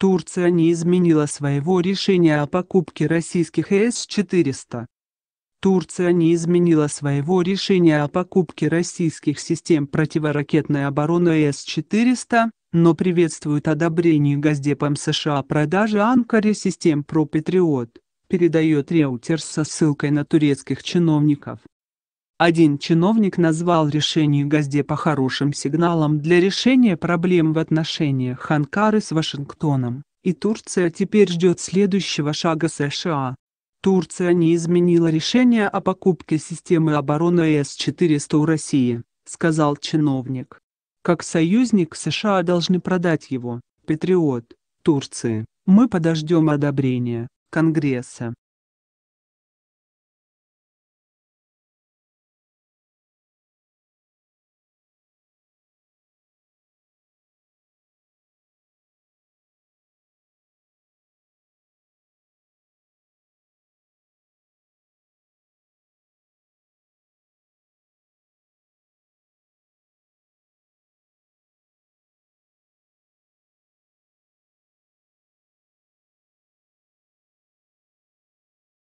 Турция не изменила своего решения о покупке российских С-400. Турция не изменила своего решения о покупке российских систем противоракетной обороны С-400, но приветствует одобрение Газдепом США продажи Анкаре систем ProPatriot, передает Реутер со ссылкой на турецких чиновников. Один чиновник назвал решение Газдепа хорошим сигналом для решения проблем в отношениях Анкары с Вашингтоном, и Турция теперь ждет следующего шага США. Турция не изменила решение о покупке системы обороны С-400 у России, сказал чиновник. Как союзник США должны продать его, Патриот, Турции. Мы подождем одобрения Конгресса.